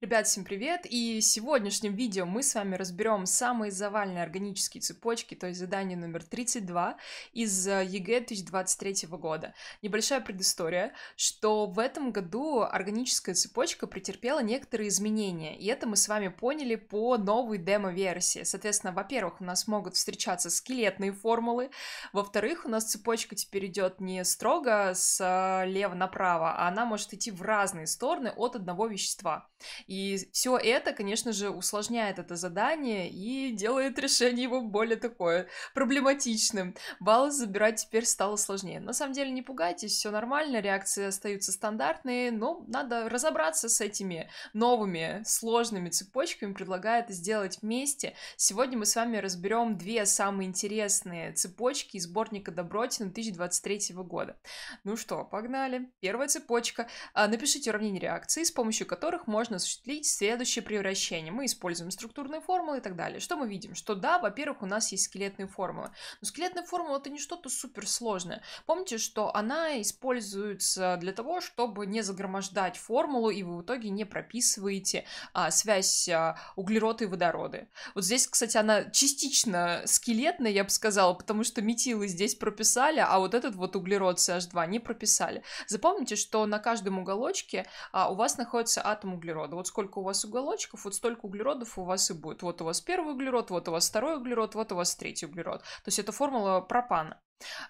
Ребят, всем привет! И в сегодняшнем видео мы с вами разберем самые завальные органические цепочки, то есть задание номер 32 из э, ЕГЭ 2023 года. Небольшая предыстория, что в этом году органическая цепочка претерпела некоторые изменения, и это мы с вами поняли по новой демо-версии. Соответственно, во-первых, у нас могут встречаться скелетные формулы, во-вторых, у нас цепочка теперь идет не строго слева э, направо, а она может идти в разные стороны от одного вещества. И все это, конечно же, усложняет это задание и делает решение его более такое проблематичным. Баллы забирать теперь стало сложнее. На самом деле не пугайтесь, все нормально, реакции остаются стандартные, но надо разобраться с этими новыми сложными цепочками, предлагаю это сделать вместе. Сегодня мы с вами разберем две самые интересные цепочки из сборника Добротина 2023 года. Ну что, погнали. Первая цепочка. А, напишите уравнение реакции, с помощью которых можно осуществить осуществить следующее превращение. Мы используем структурные формулы и так далее. Что мы видим? Что да, во-первых, у нас есть скелетные формулы. Но скелетная формула это не что-то суперсложное. Помните, что она используется для того, чтобы не загромождать формулу, и вы в итоге не прописываете а, связь а, углерода и водорода. Вот здесь, кстати, она частично скелетная, я бы сказала, потому что метилы здесь прописали, а вот этот вот углерод CH2 не прописали. Запомните, что на каждом уголочке а, у вас находится атом углерода. Вот сколько у вас уголочков, вот столько углеродов у вас и будет. Вот у вас первый углерод, вот у вас второй углерод, вот у вас третий углерод. То есть это формула пропана.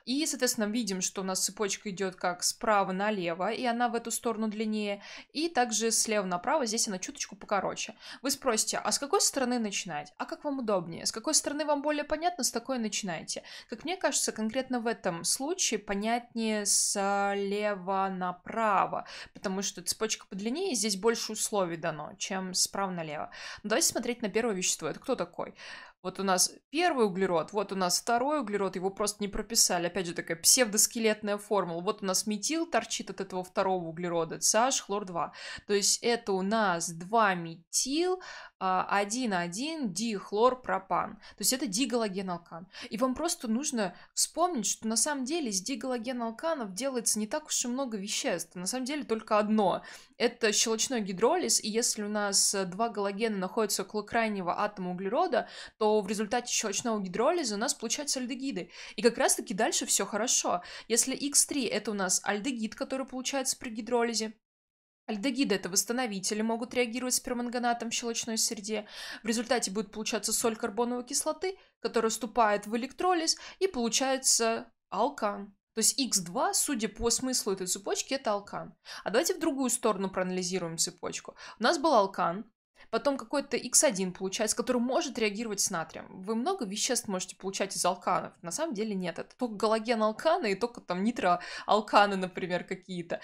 И, соответственно, видим, что у нас цепочка идет как справа налево, и она в эту сторону длиннее, и также слева направо, здесь она чуточку покороче. Вы спросите, а с какой стороны начинать? А как вам удобнее? С какой стороны вам более понятно, с такой начинайте. Как мне кажется, конкретно в этом случае понятнее слева направо, потому что цепочка подлиннее, здесь больше условий дано, чем справа налево. Но давайте смотреть на первое вещество. Это кто такой? Вот у нас первый углерод, вот у нас второй углерод, его просто не прописали. Опять же, такая псевдоскелетная формула. Вот у нас метил торчит от этого второго углерода, CH, хлор-2. То есть это у нас два метил, 1,1 а, дихлорпропан. То есть это дигалогеналкан. И вам просто нужно вспомнить, что на самом деле из дигалогеналканов делается не так уж и много веществ. На самом деле только одно. Это щелочной гидролиз, и если у нас два галогена находятся около крайнего атома углерода, то в результате щелочного гидролиза у нас получаются альдегиды. И как раз-таки дальше все хорошо. Если X3 это у нас альдегид, который получается при гидролизе, Альдегиды – это восстановители, могут реагировать с перманганатом в щелочной среде. В результате будет получаться соль карбоновой кислоты, которая вступает в электролиз, и получается алкан. То есть x2, судя по смыслу этой цепочки, это алкан. А давайте в другую сторону проанализируем цепочку. У нас был алкан, потом какой-то X1 получается, который может реагировать с натрием. Вы много веществ можете получать из алканов, на самом деле нет, это только галоген алканы и только там нитроалканы, например, какие-то.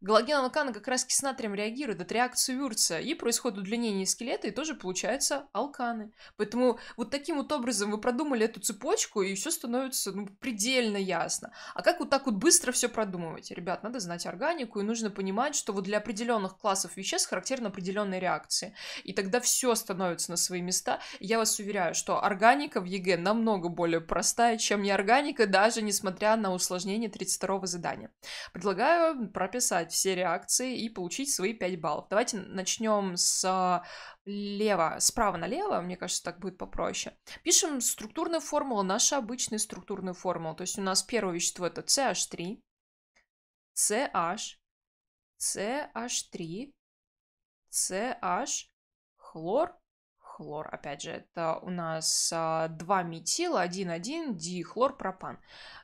Галоген алканы как раз с натрием реагирует, это реакция Вюрца, и происходит удлинение скелета, и тоже получаются алканы. Поэтому вот таким вот образом вы продумали эту цепочку, и все становится ну, предельно ясно. А как вот так вот быстро все продумывать? Ребят, надо знать органику, и нужно понимать, что вот для определенных классов веществ характерны определенные реакции и тогда все становится на свои места. Я вас уверяю, что органика в ЕГЭ намного более простая, чем неорганика, даже несмотря на усложнение 32-го задания. Предлагаю прописать все реакции и получить свои 5 баллов. Давайте начнем с а, лево, справа налево, мне кажется, так будет попроще. Пишем структурную формулу, наши обычные структурную формулу. То есть у нас первое вещество это CH3, CH, CH3, CH, хлор, хлор, опять же, это у нас а, 2 метила, 1,1 дихлорпропан.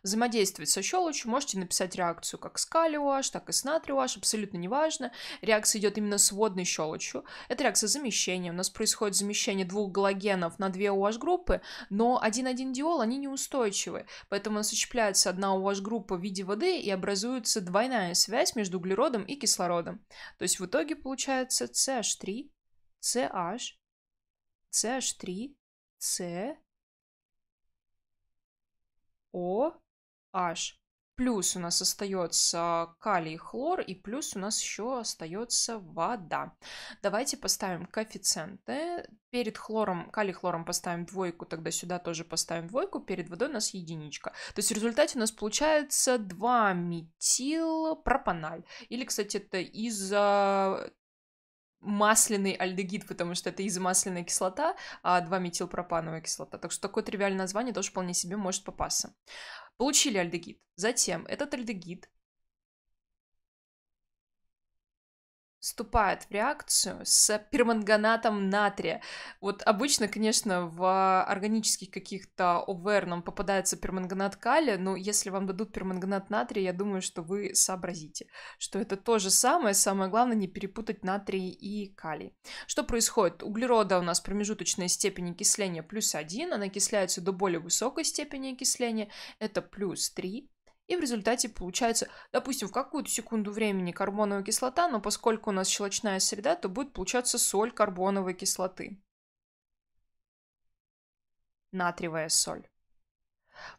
Взаимодействует со щелочью, можете написать реакцию как с калиуаш, так и с натриуаш, абсолютно неважно. Реакция идет именно с водной щелочью. Это реакция замещения. У нас происходит замещение двух галогенов на две OH-группы, но 1,1 диол, они неустойчивы. Поэтому у нас очепляется одна OH-группа в виде воды и образуется двойная связь между углеродом и кислородом. То есть в итоге получается CH3 CH, CH3, C, OH. Плюс у нас остается калий, хлор, и плюс у нас еще остается вода. Давайте поставим коэффициенты. Перед хлором, калий-хлором поставим двойку, тогда сюда тоже поставим двойку, перед водой у нас единичка. То есть в результате у нас получается 2 метилпропаналь. Или, кстати, это из э, масляный альдегид, потому что это изомасляная кислота, а 2-метилпропановая кислота. Так что такое тривиальное название тоже вполне себе может попасться. Получили альдегид. Затем этот альдегид вступает в реакцию с перманганатом натрия. Вот обычно, конечно, в органических каких-то оверном нам попадается перманганат калия, но если вам дадут перманганат натрия, я думаю, что вы сообразите, что это то же самое. Самое главное не перепутать натрий и калий. Что происходит? Углерода у нас промежуточная степень окисления плюс 1, она окисляется до более высокой степени окисления, это плюс 3. И в результате получается, допустим, в какую-то секунду времени карбоновая кислота, но поскольку у нас щелочная среда, то будет получаться соль карбоновой кислоты. Натриевая соль.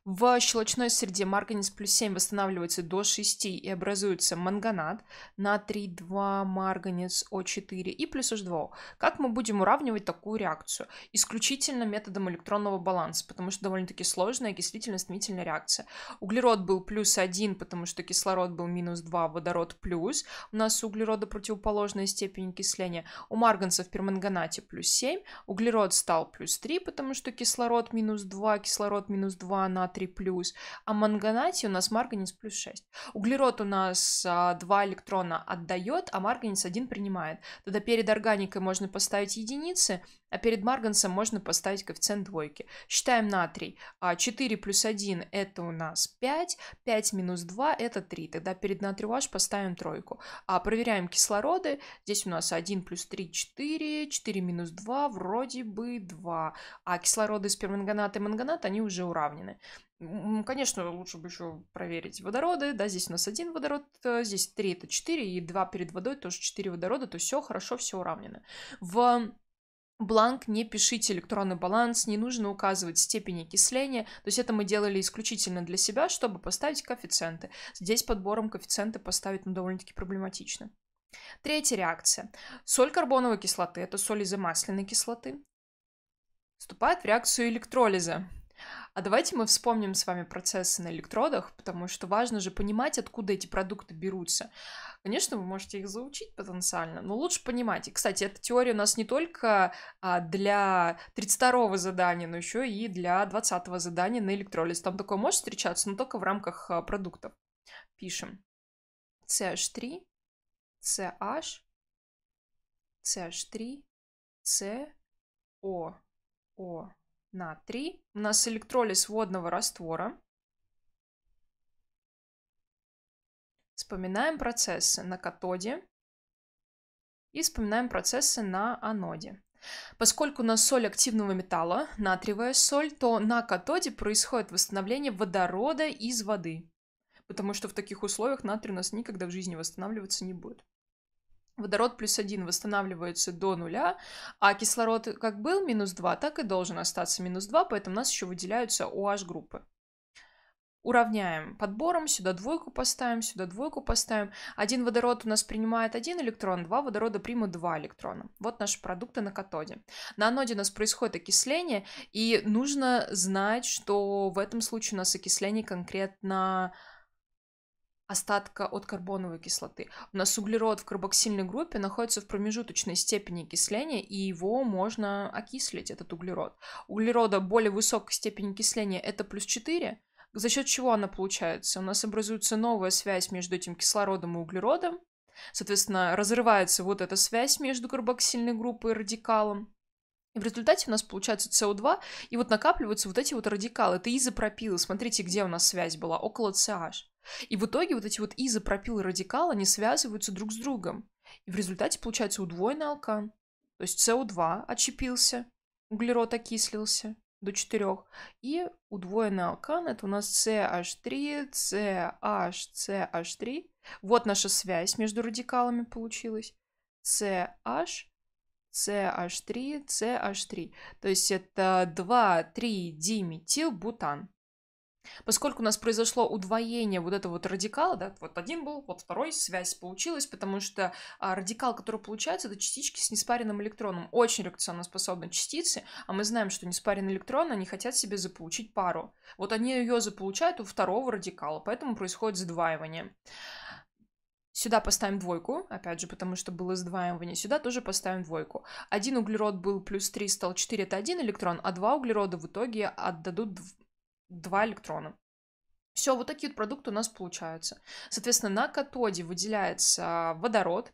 В щелочной среде марганец плюс 7 восстанавливается до 6 и образуется манганат на 3,2 марганец О4 и плюс H2O. Как мы будем уравнивать такую реакцию? Исключительно методом электронного баланса, потому что довольно-таки сложная окислительно-стремительная реакция. Углерод был плюс 1, потому что кислород был минус 2, водород плюс. У нас у углерода противоположная степень окисления. У марганца в перманганате плюс 7, углерод стал плюс 3, потому что кислород минус 2, кислород минус 2, на натрий плюс, а манганате у нас марганец плюс 6. Углерод у нас 2 а, электрона отдает, а марганец 1 принимает. Тогда перед органикой можно поставить единицы, а перед марганцем можно поставить коэффициент двойки. Считаем натрий. 4 а плюс 1 это у нас 5. 5 минус 2 это 3. Тогда перед натрию H поставим тройку. А проверяем кислороды. Здесь у нас 1 плюс 3 4. 4 минус 2 вроде бы 2. А кислороды с перманганата и манганата они уже уравнены. Конечно, лучше бы еще проверить водороды. Да, здесь у нас один водород, э, здесь 3 это 4, и 2 перед водой тоже 4 водорода, то все хорошо, все уравнено. В Бланк не пишите электронный баланс, не нужно указывать степень окисления. То есть это мы делали исключительно для себя, чтобы поставить коэффициенты. Здесь подбором коэффициенты поставить ну, довольно-таки проблематично. Третья реакция. Соль карбоновой кислоты, это соль изомасляной кислоты, вступает в реакцию электролиза. А давайте мы вспомним с вами процессы на электродах, потому что важно же понимать, откуда эти продукты берутся. Конечно, вы можете их заучить потенциально, но лучше понимать. И, кстати, эта теория у нас не только а, для 32-го задания, но еще и для 20-го задания на электролиз. Там такое может встречаться, но только в рамках а, продуктов. Пишем. CH3, CH, CH3, CO, O натрий. У нас электролиз водного раствора. Вспоминаем процессы на катоде и вспоминаем процессы на аноде. Поскольку у нас соль активного металла, натриевая соль, то на катоде происходит восстановление водорода из воды. Потому что в таких условиях натрий у нас никогда в жизни восстанавливаться не будет водород плюс один восстанавливается до нуля, а кислород как был минус 2, так и должен остаться минус 2, поэтому у нас еще выделяются OH-группы. Уравняем подбором, сюда двойку поставим, сюда двойку поставим. Один водород у нас принимает один электрон, два водорода примут два электрона. Вот наши продукты на катоде. На аноде у нас происходит окисление, и нужно знать, что в этом случае у нас окисление конкретно остатка от карбоновой кислоты. У нас углерод в карбоксильной группе находится в промежуточной степени окисления, и его можно окислить, этот углерод. Углерода более высокой степени окисления это плюс 4, за счет чего она получается? У нас образуется новая связь между этим кислородом и углеродом. Соответственно, разрывается вот эта связь между карбоксильной группой и радикалом. И в результате у нас получается СО2, и вот накапливаются вот эти вот радикалы. Это изопропилы. Смотрите, где у нас связь была, около CH. И в итоге вот эти вот изопропил и радикал, они связываются друг с другом. И в результате получается удвоенный алкан. То есть СО2 очепился, углерод окислился до 4. И удвоенный алкан это у нас CH3, CH, CH3. Вот наша связь между радикалами получилась. CH, CH3, CH3. То есть это 2,3 диметилбутан. Поскольку у нас произошло удвоение вот этого вот радикала, да, вот один был, вот второй, связь получилась, потому что а, радикал, который получается, это частички с неспаренным электроном. Очень реакционно способны частицы, а мы знаем, что неспаренные электроны, они хотят себе заполучить пару. Вот они ее заполучают у второго радикала, поэтому происходит сдваивание. Сюда поставим двойку, опять же, потому что было сдваивание. Сюда тоже поставим двойку. Один углерод был плюс 3, стал 4, это один электрон, а два углерода в итоге отдадут два электрона. Все, вот такие вот продукты у нас получаются. Соответственно, на катоде выделяется а, водород,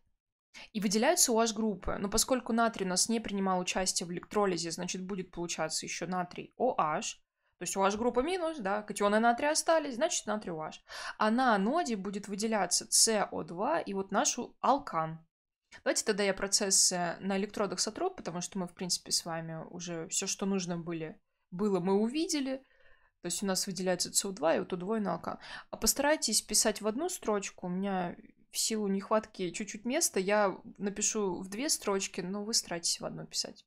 и выделяются OH-группы, но поскольку натрий у нас не принимал участие в электролизе, значит, будет получаться еще натрий OH, то есть OH-группа минус, да, катионы натрия остались, значит, натрий OH. А на аноде будет выделяться CO2 и вот нашу алкан. Давайте тогда я процессы на электродах сотру, потому что мы, в принципе, с вами уже все, что нужно были, было, мы увидели – то есть у нас выделяется СО2 и вот удвоено АК. А постарайтесь писать в одну строчку. У меня в силу нехватки чуть-чуть места я напишу в две строчки, но вы старайтесь в одну писать.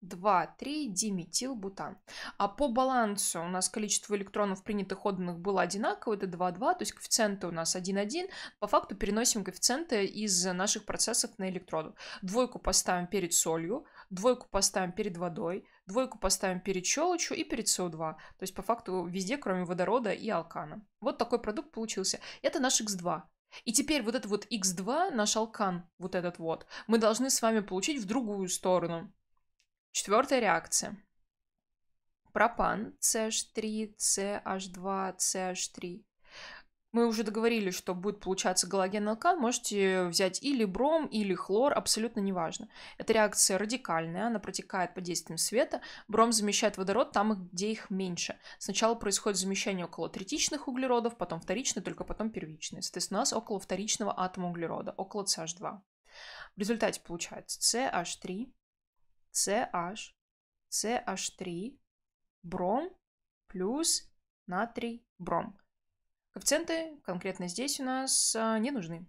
2, 3, диметилбутан. А по балансу у нас количество электронов принятых отданных было одинаково, это 2, 2, то есть коэффициенты у нас 1, 1. По факту переносим коэффициенты из наших процессов на электроду. Двойку поставим перед солью, двойку поставим перед водой, двойку поставим перед щелочью и перед СО2. То есть по факту везде, кроме водорода и алкана. Вот такой продукт получился. Это наш X2. И теперь вот этот вот X2, наш алкан, вот этот вот, мы должны с вами получить в другую сторону. Четвертая реакция. Пропан CH3, CH2, CH3. Мы уже договорились, что будет получаться галоген ЛК. Можете взять или бром, или хлор, абсолютно неважно. Эта реакция радикальная, она протекает под действием света. Бром замещает водород там, где их меньше. Сначала происходит замещение около третичных углеродов, потом вторичные, только потом первичные. Соответственно, у нас около вторичного атома углерода, около CH2. В результате получается CH3, CH, CH3, бром плюс натрий бром. Коэффициенты конкретно здесь у нас а, не нужны.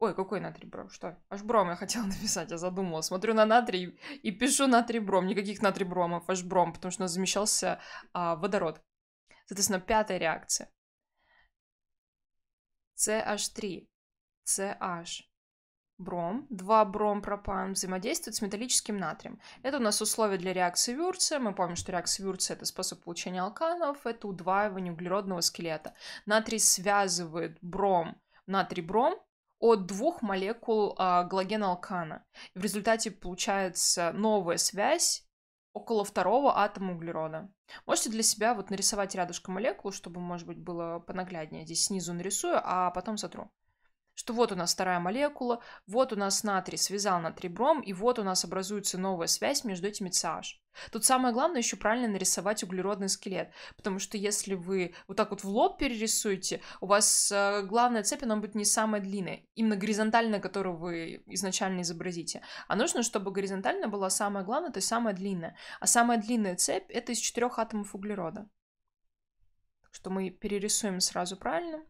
Ой, какой натрий бром? Что? Аж бром я хотела написать, я задумала. Смотрю на натрий и пишу натрий бром. Никаких натрий бромов, аж бром, потому что у нас замещался а, водород. Соответственно, пятая реакция. CH3, CH, бром, 2 бромпропан взаимодействует с металлическим натрием. Это у нас условие для реакции Вюрция. Мы помним, что реакция Вюрция – это способ получения алканов, это удваивание углеродного скелета. Натрий связывает бром, натрий-бром от двух молекул а, галогена алкана. в результате получается новая связь около второго атома углерода. Можете для себя вот нарисовать рядышком молекулу, чтобы, может быть, было понагляднее. Здесь снизу нарисую, а потом сотру что вот у нас вторая молекула, вот у нас натрий связал натрий бром, и вот у нас образуется новая связь между этими CH. Тут самое главное еще правильно нарисовать углеродный скелет, потому что если вы вот так вот в лоб перерисуете, у вас э, главная цепь, она будет не самая длинная, именно горизонтальная, которую вы изначально изобразите. А нужно, чтобы горизонтальная была самая главная, то есть самая длинная. А самая длинная цепь — это из четырех атомов углерода. Так что мы перерисуем сразу правильно.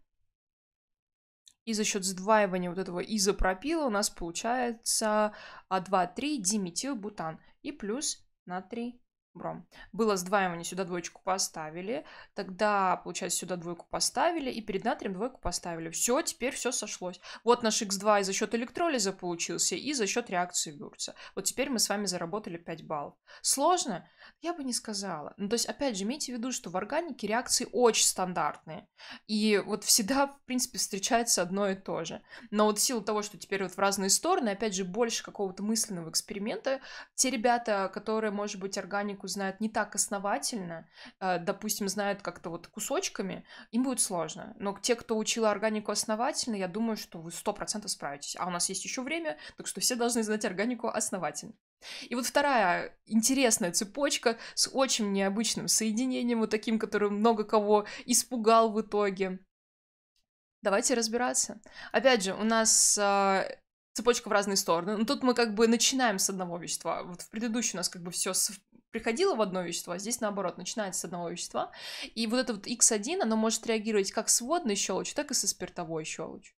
И за счет сдваивания вот этого изопропила у нас получается а 2,3 диметилбутан и плюс натрий бром. Было сдваивание, сюда двоечку поставили, тогда, получается, сюда двойку поставили, и перед натрием двойку поставили. Все, теперь все сошлось. Вот наш x2 и за счет электролиза получился, и за счет реакции Бюрца. Вот теперь мы с вами заработали 5 баллов. Сложно? Я бы не сказала. Ну, то есть, опять же, имейте в виду, что в органике реакции очень стандартные. И вот всегда, в принципе, встречается одно и то же. Но вот в силу того, что теперь вот в разные стороны, опять же, больше какого-то мысленного эксперимента, те ребята, которые, может быть, органику знают не так основательно, э, допустим, знают как-то вот кусочками, им будет сложно. Но те, кто учил органику основательно, я думаю, что вы сто процентов справитесь. А у нас есть еще время, так что все должны знать органику основательно. И вот вторая интересная цепочка с очень необычным соединением, вот таким, который много кого испугал в итоге. Давайте разбираться. Опять же, у нас а, цепочка в разные стороны. Но тут мы как бы начинаем с одного вещества. Вот в предыдущем у нас как бы все приходило в одно вещество, а здесь наоборот, начинается с одного вещества. И вот это вот X1, оно может реагировать как с водной щелочью, так и со спиртовой щелочью.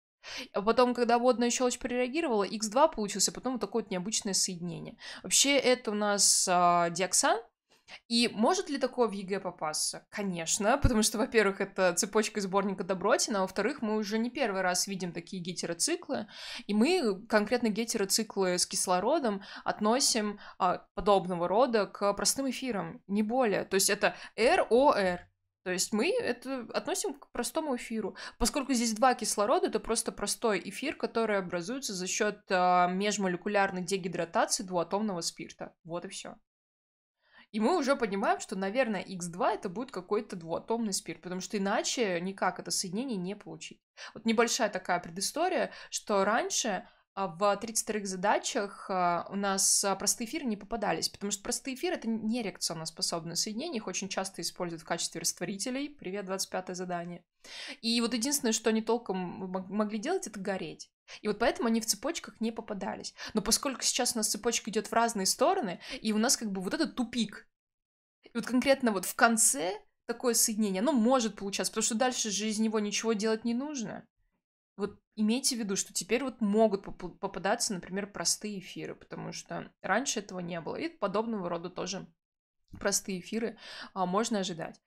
А потом, когда водная щелочь прореагировала, X2 получился, потом вот такое вот необычное соединение. Вообще, это у нас а, диоксан, и может ли такое в ЕГЭ попасться? Конечно, потому что, во-первых, это цепочка сборника Добротина, а во-вторых, мы уже не первый раз видим такие гетероциклы, и мы конкретно гетероциклы с кислородом относим а, подобного рода к простым эфирам, не более. То есть это РОР, то есть мы это относим к простому эфиру. Поскольку здесь два кислорода, это просто простой эфир, который образуется за счет а, межмолекулярной дегидратации двуатомного спирта. Вот и все. И мы уже понимаем, что, наверное, X2 это будет какой-то двуатомный спирт, потому что иначе никак это соединение не получить. Вот небольшая такая предыстория, что раньше а, в 32 задачах а, у нас а, простые эфиры не попадались, потому что простые эфиры — это не способные соединения, их очень часто используют в качестве растворителей. Привет, 25 задание. И вот единственное, что они толком могли делать, это гореть. И вот поэтому они в цепочках не попадались. Но поскольку сейчас у нас цепочка идет в разные стороны, и у нас как бы вот этот тупик. И вот конкретно вот в конце такое соединение, оно может получаться, потому что дальше же из него ничего делать не нужно. Вот имейте в виду, что теперь вот могут поп попадаться, например, простые эфиры, потому что раньше этого не было. И подобного рода тоже простые эфиры а, можно ожидать.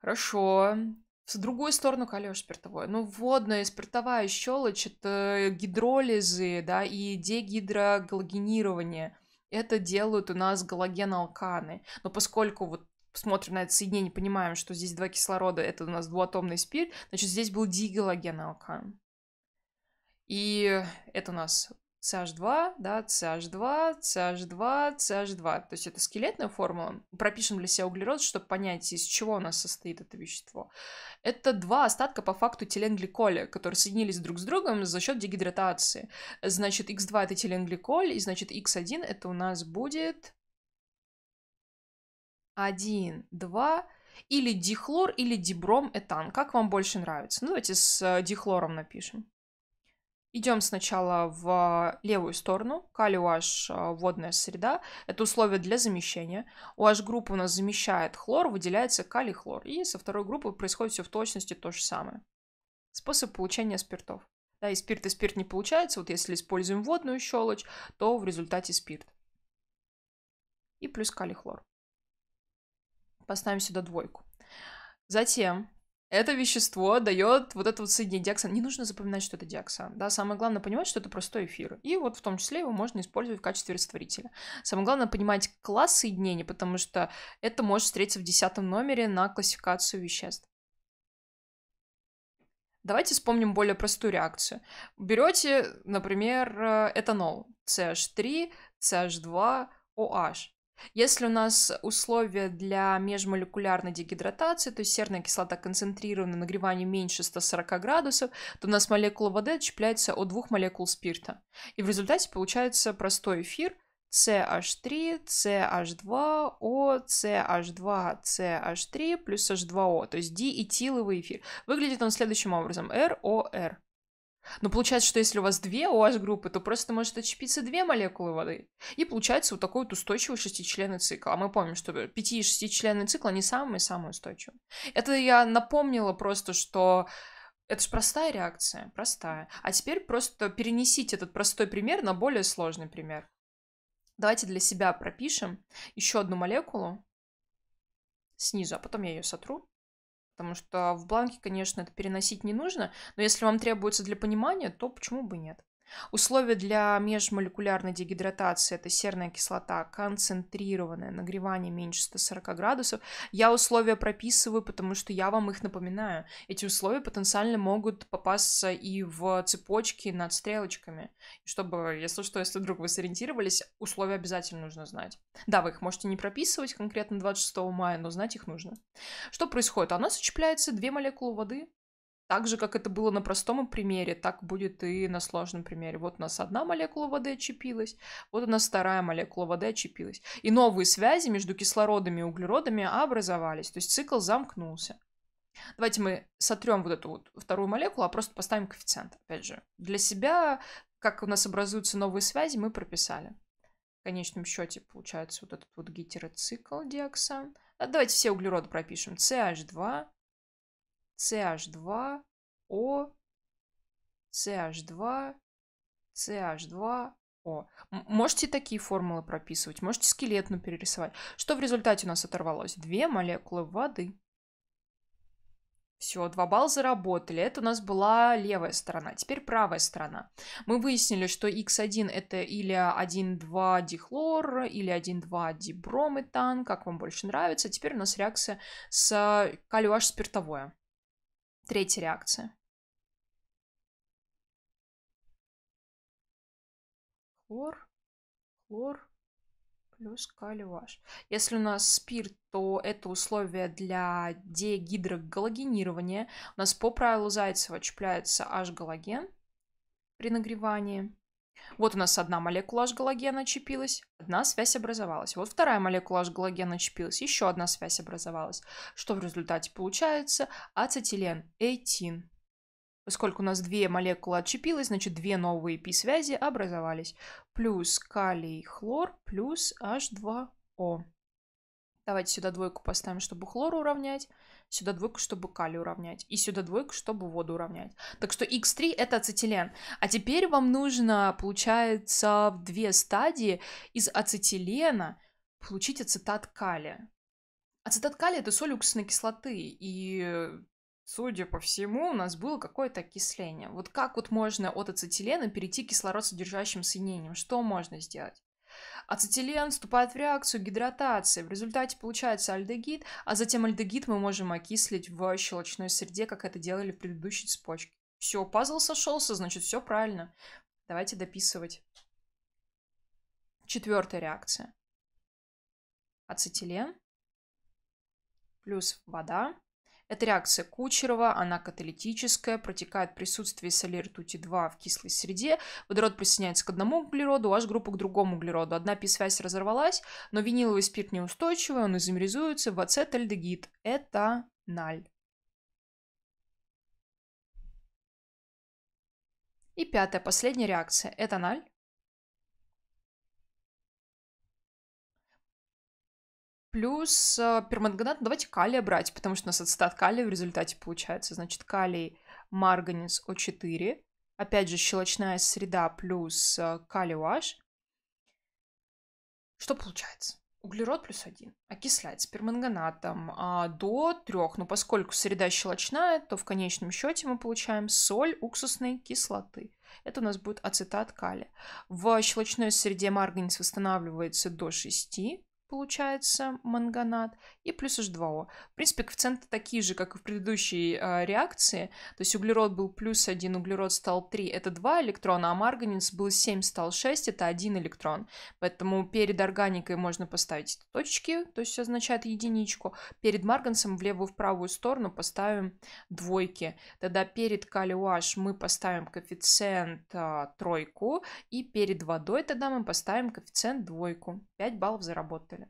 Хорошо. С другой стороны, колешь спиртовое. Ну, водная спиртовая щелочь – это гидролизы, да, и дегидрогалогенирование. Это делают у нас галогеналканы, Но поскольку вот смотрим на это соединение, понимаем, что здесь два кислорода, это у нас двуатомный спирт, значит, здесь был дигалогеналкан, И это у нас CH2, да, CH2, CH2, CH2. То есть это скелетная формула. Пропишем для себя углерод, чтобы понять, из чего у нас состоит это вещество. Это два остатка по факту теленгликоля, которые соединились друг с другом за счет дегидратации. Значит, X2 это теленгликоль, и значит, X1 это у нас будет 1, 2, или дихлор, или этан, Как вам больше нравится? Ну, давайте с дихлором напишем идем сначала в левую сторону. Кали УАЖ э, водная среда. Это условие для замещения. УАЖ группа у нас замещает хлор, выделяется калий хлор. И со второй группы происходит все в точности то же самое. Способ получения спиртов. Да, и спирт и спирт не получается. Вот если используем водную щелочь, то в результате спирт. И плюс калий хлор. Поставим сюда двойку. Затем это вещество дает вот это вот соединение диоксана. Не нужно запоминать, что это диоксан. Да? Самое главное понимать, что это простой эфир. И вот в том числе его можно использовать в качестве растворителя. Самое главное понимать класс соединений, потому что это может встретиться в десятом номере на классификацию веществ. Давайте вспомним более простую реакцию. Берете, например, э, этанол CH3, CH2, OH. Если у нас условия для межмолекулярной дегидратации, то есть серная кислота концентрирована на нагревании меньше 140 градусов, то у нас молекула воды отщепляется от двух молекул спирта. И в результате получается простой эфир CH3, CH2O, CH2, CH3 плюс H2O, то есть диэтиловый эфир. Выглядит он следующим образом, ROR. Но получается, что если у вас две OH-группы, то просто может отщепиться две молекулы воды. И получается вот такой вот устойчивый шестичленный цикл. А мы помним, что пяти- и шестичленный цикл, они самые-самые устойчивые. Это я напомнила просто, что это же простая реакция, простая. А теперь просто перенесите этот простой пример на более сложный пример. Давайте для себя пропишем еще одну молекулу снизу, а потом я ее сотру потому что в бланке, конечно, это переносить не нужно, но если вам требуется для понимания, то почему бы нет? Условия для межмолекулярной дегидратации – это серная кислота, концентрированная, нагревание меньше 140 градусов. Я условия прописываю, потому что я вам их напоминаю. Эти условия потенциально могут попасться и в цепочке над стрелочками. Чтобы, если что, если вдруг вы сориентировались, условия обязательно нужно знать. Да, вы их можете не прописывать конкретно 26 мая, но знать их нужно. Что происходит? У нас две молекулы воды, так же, как это было на простом примере, так будет и на сложном примере. Вот у нас одна молекула воды очепилась, вот у нас вторая молекула воды очепилась. И новые связи между кислородами и углеродами образовались, то есть цикл замкнулся. Давайте мы сотрем вот эту вот вторую молекулу, а просто поставим коэффициент. Опять же, для себя, как у нас образуются новые связи, мы прописали. В конечном счете получается вот этот вот гетероцикл диоксан. А давайте все углероды пропишем. CH2 CH2, O, CH2, CH2, о, можете такие формулы прописывать, можете скелетную перерисовать. Что в результате у нас оторвалось? Две молекулы воды. Все, два балла заработали. Это у нас была левая сторона. Теперь правая сторона. Мы выяснили, что x1 это или 1,2 дихлор, или 1,2 диброметан, как вам больше нравится. Теперь у нас реакция с калюаш спиртовое. Третья реакция. Хлор, хлор плюс каливаш Если у нас спирт, то это условие для дегидрогалогенирования. У нас по правилу Зайцева чепляется H-галоген при нагревании. Вот у нас одна молекула H галогена чипилась, одна связь образовалась. Вот вторая молекула H галогена чипилась, еще одна связь образовалась. Что в результате получается? Ацетилен 18. Поскольку у нас две молекулы отчепилось, значит две новые пи-связи образовались. Плюс калий-хлор плюс H2O. Давайте сюда двойку поставим, чтобы хлор уравнять сюда двойку, чтобы калий уравнять, и сюда двойку, чтобы воду уравнять. Так что x3 это ацетилен. А теперь вам нужно, получается, в две стадии из ацетилена получить ацетат калия. Ацетат калия это соль уксусной кислоты, и судя по всему, у нас было какое-то окисление. Вот как вот можно от ацетилена перейти к кислород содержащим соединениям? Что можно сделать? Ацетилен вступает в реакцию гидратации. В результате получается альдегид, а затем альдегид мы можем окислить в щелочной среде, как это делали в предыдущей цепочке. Все, пазл сошелся, значит, все правильно. Давайте дописывать. Четвертая реакция. Ацетилен плюс вода это реакция Кучерова, она каталитическая, протекает в присутствии соли ртути 2 в кислой среде. Водород присоединяется к одному углероду, аж группа к другому углероду. Одна пи-связь разорвалась, но виниловый спирт неустойчивый, он изомеризуется в ацетальдегид. Это наль. И пятая, последняя реакция – этаналь. Плюс э, перманганат, ну, давайте калия брать, потому что у нас ацетат калия в результате получается. Значит, калий марганец О4. Опять же, щелочная среда плюс э, калий OH. Что получается? Углерод плюс один. Окисляется перманганатом а, до трех. Но поскольку среда щелочная, то в конечном счете мы получаем соль уксусной кислоты. Это у нас будет ацетат калия. В щелочной среде марганец восстанавливается до 6 получается, манганат, и плюс H2O. В принципе, коэффициенты такие же, как и в предыдущей э, реакции. То есть углерод был плюс 1, углерод стал 3, это 2 электрона, а марганец был 7, стал 6, это 1 электрон. Поэтому перед органикой можно поставить точки, то есть означает единичку. Перед марганцем в левую в правую сторону поставим двойки. Тогда перед калиуаш мы поставим коэффициент э, тройку, и перед водой тогда мы поставим коэффициент двойку. 5 баллов заработали.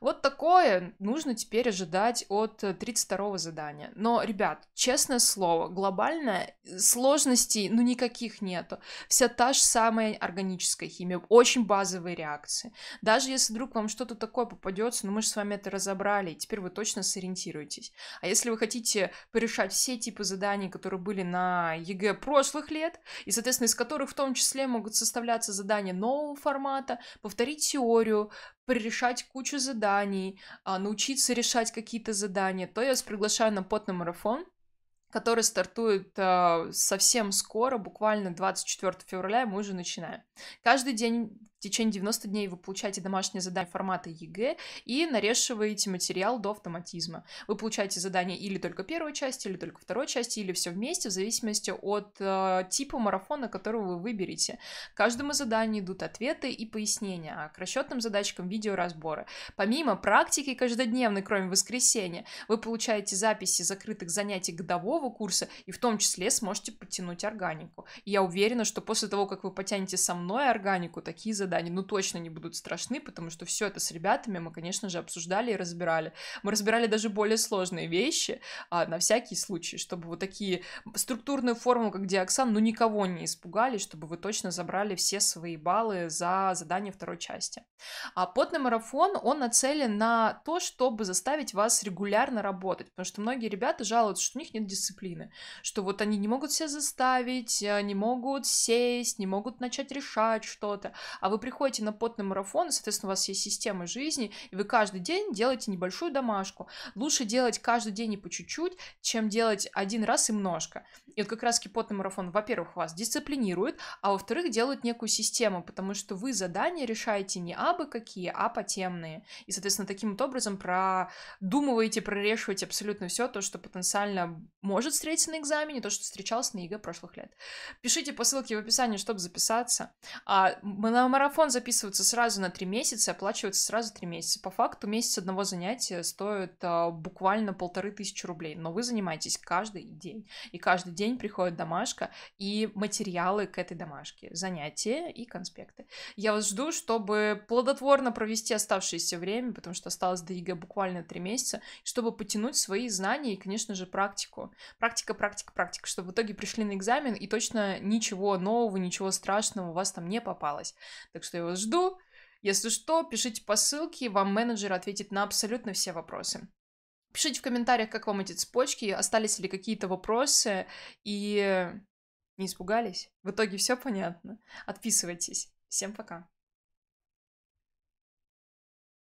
Вот такое нужно теперь ожидать от 32-го э, задания. Но, ребят, честное слово, глобально э, сложностей, ну, никаких нету. Вся та же самая органическая химия, очень базовые реакции. Даже если вдруг вам что-то такое попадется, ну, мы же с вами это разобрали, и теперь вы точно сориентируетесь. А если вы хотите порешать все типы заданий, которые были на ЕГЭ прошлых лет, и, соответственно, из которых в том числе могут составляться задания нового формата, повторить теорию, решать кучу заданий, а, научиться решать какие-то задания, то я вас приглашаю на потный марафон, который стартует а, совсем скоро, буквально 24 февраля, и мы уже начинаем. Каждый день в течение 90 дней вы получаете домашнее задание формата ЕГЭ и нарешиваете материал до автоматизма. Вы получаете задание или только первой части, или только второй части, или все вместе, в зависимости от э, типа марафона, который вы выберете. каждому заданию идут ответы и пояснения, а к расчетным задачкам видеоразборы. Помимо практики каждодневной, кроме воскресенья, вы получаете записи закрытых занятий годового курса и в том числе сможете подтянуть органику. И я уверена, что после того, как вы потянете со мной органику, такие задания задания, ну, точно не будут страшны, потому что все это с ребятами мы, конечно же, обсуждали и разбирали. Мы разбирали даже более сложные вещи а, на всякий случай, чтобы вот такие структурные формулы, как диоксан, ну, никого не испугали, чтобы вы точно забрали все свои баллы за задание второй части. А потный марафон, он нацелен на то, чтобы заставить вас регулярно работать, потому что многие ребята жалуются, что у них нет дисциплины, что вот они не могут себя заставить, э, не могут сесть, не могут начать решать что-то, а вы вы приходите на потный марафон, и, соответственно, у вас есть система жизни, и вы каждый день делаете небольшую домашку. Лучше делать каждый день и по чуть-чуть, чем делать один раз и множко. И вот как раз потный марафон, во-первых, вас дисциплинирует, а во-вторых, делает некую систему, потому что вы задания решаете не абы какие, а по темные. И, соответственно, таким вот образом продумываете, прорешиваете абсолютно все то, что потенциально может встретиться на экзамене, то, что встречалось на ЕГЭ прошлых лет. Пишите по ссылке в описании, чтобы записаться. А, на марафон записывается сразу на три месяца, оплачивается сразу три месяца. По факту месяц одного занятия стоит а, буквально полторы тысячи рублей, но вы занимаетесь каждый день. И каждый день приходит домашка и материалы к этой домашке, занятия и конспекты. Я вас жду, чтобы плодотворно провести оставшееся время, потому что осталось до ЕГЭ буквально три месяца, чтобы потянуть свои знания и, конечно же, практику. Практика, практика, практика, чтобы в итоге пришли на экзамен и точно ничего нового, ничего страшного у вас там не попалось. Так что я вас жду. Если что, пишите по ссылке, вам менеджер ответит на абсолютно все вопросы. Пишите в комментариях, как вам эти цепочки, остались ли какие-то вопросы и не испугались. В итоге все понятно. Отписывайтесь. Всем пока.